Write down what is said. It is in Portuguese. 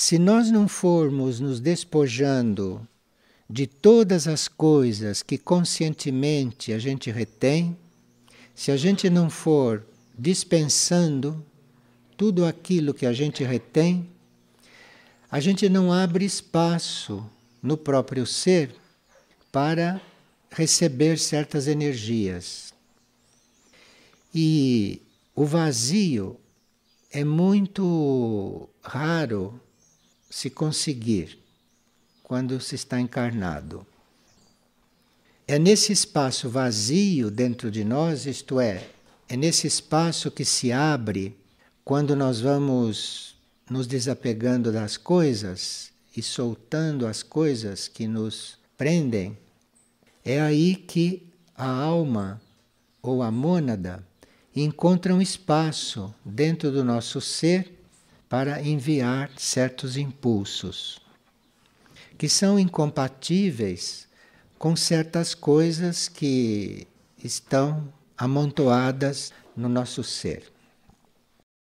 se nós não formos nos despojando de todas as coisas que conscientemente a gente retém, se a gente não for dispensando tudo aquilo que a gente retém, a gente não abre espaço no próprio ser para receber certas energias. E o vazio é muito raro se conseguir quando se está encarnado. É nesse espaço vazio dentro de nós, isto é, é nesse espaço que se abre quando nós vamos nos desapegando das coisas e soltando as coisas que nos prendem. É aí que a alma ou a mônada encontra um espaço dentro do nosso ser para enviar certos impulsos que são incompatíveis com certas coisas que estão amontoadas no nosso ser.